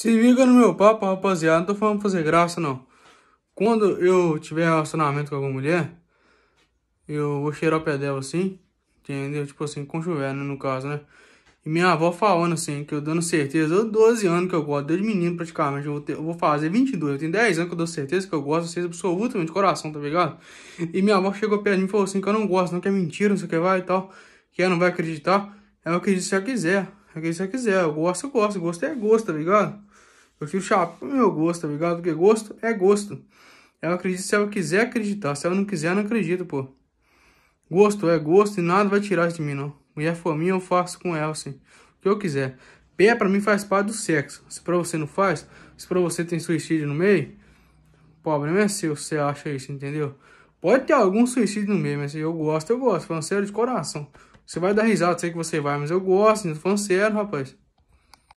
Se liga no meu papo, rapaziada. Não tô falando pra fazer graça, não. Quando eu tiver relacionamento com alguma mulher, eu vou cheirar o pé dela assim, entendeu? Tipo assim, com chuveiro, né, no caso, né? E minha avó falando assim, que eu dando certeza, eu 12 anos que eu gosto, desde menino praticamente, eu vou, ter, eu vou fazer 22, eu tenho 10 anos que eu dou certeza que eu gosto, vocês absolutamente de coração, tá ligado? E minha avó chegou perto de mim e falou assim, que eu não gosto, não, que é mentira, não sei o que vai e tal, que ela não vai acreditar. Eu acredito se ela quiser, acredita se ela quiser, eu gosto, eu gosto, gosto é gosto, tá ligado? Eu tiro chapa pro meu gosto, tá ligado? Porque gosto é gosto. Eu acredito se ela quiser acreditar. Se ela não quiser, não acredito, pô. Gosto é gosto e nada vai tirar isso de mim, não. Mulher for eu faço com ela, sim. O que eu quiser. Pé pra mim faz parte do sexo. Se pra você não faz, se pra você tem suicídio no meio, o problema é seu, você acha isso, entendeu? Pode ter algum suicídio no meio, mas eu gosto, eu gosto. Falando sério, de coração. Você vai dar risada, sei que você vai, mas eu gosto, não falando sério, rapaz.